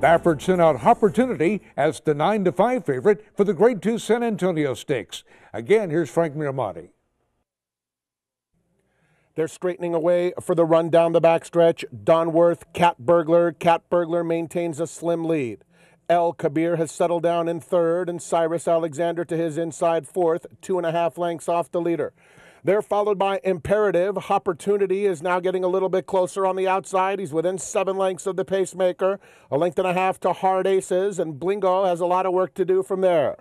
Baffert sent out Opportunity as the 9 to 5 favorite for the Grade 2 San Antonio Stakes. Again, here's Frank Miramonte. They're straightening away for the run down the backstretch. Donworth, Cat Burglar. Cat Burglar maintains a slim lead. El Kabir has settled down in third, and Cyrus Alexander to his inside fourth, two and a half lengths off the leader. They're followed by Imperative. Opportunity is now getting a little bit closer on the outside. He's within seven lengths of the pacemaker, a length and a half to Hard Aces, and Blingo has a lot of work to do from there.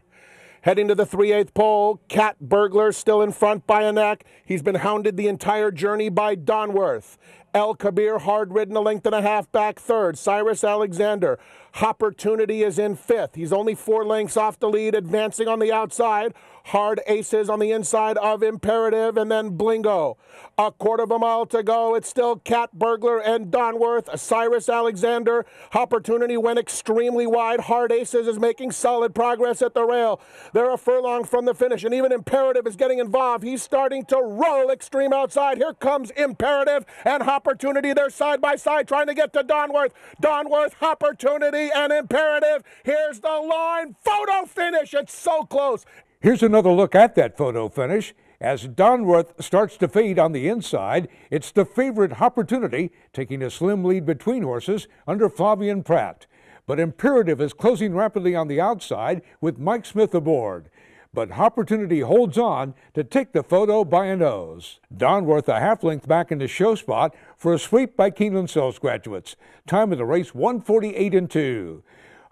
Heading to the 3 8th pole, Cat Burglar still in front by a neck. He's been hounded the entire journey by Donworth. El Kabir hard ridden a length and a half back third. Cyrus Alexander. Opportunity is in fifth. He's only four lengths off the lead, advancing on the outside. Hard aces on the inside of Imperative and then Blingo. A quarter of a mile to go. It's still Cat Burglar and Donworth. Cyrus Alexander. Opportunity went extremely wide. Hard aces is making solid progress at the rail. They're a furlong from the finish, and even Imperative is getting involved. He's starting to roll extreme outside. Here comes Imperative and Hop opportunity. They're side by side trying to get to Donworth. Donworth, opportunity and imperative. Here's the line. Photo finish. It's so close. Here's another look at that photo finish. As Donworth starts to fade on the inside, it's the favorite opportunity, taking a slim lead between horses under Flavian Pratt. But Imperative is closing rapidly on the outside with Mike Smith aboard but Opportunity holds on to take the photo by a nose. Donworth a half length back in the show spot for a sweep by Keeneland Sales graduates. Time of the race 148 and 2.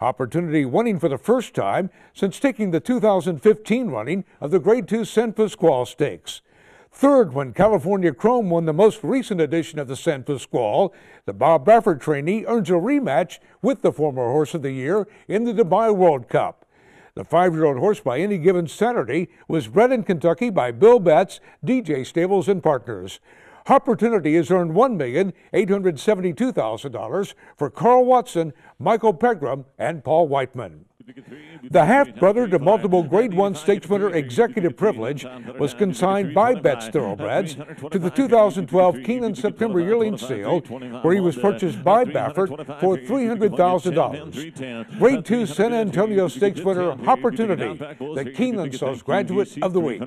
Opportunity winning for the first time since taking the 2015 running of the Grade 2 San Pasqual Stakes. Third, when California Chrome won the most recent edition of the San Pasqual, the Bob Baffert trainee earns a rematch with the former Horse of the Year in the Dubai World Cup. The five year old horse by any given Saturday was bred in Kentucky by Bill Betts, DJ Stables, and Partners. Opportunity has earned $1,872,000 for Carl Watson, Michael Pegram, and Paul Whiteman. The half brother to multiple Grade 1 stakes winner Executive Privilege was consigned by Betts Thoroughbreds to the 2012 Keeneland September Yearling Sale, where he was purchased by Baffert for $300,000. Grade 2 San Antonio stakes winner Opportunity, the Keeneland Sales Graduate of the Week.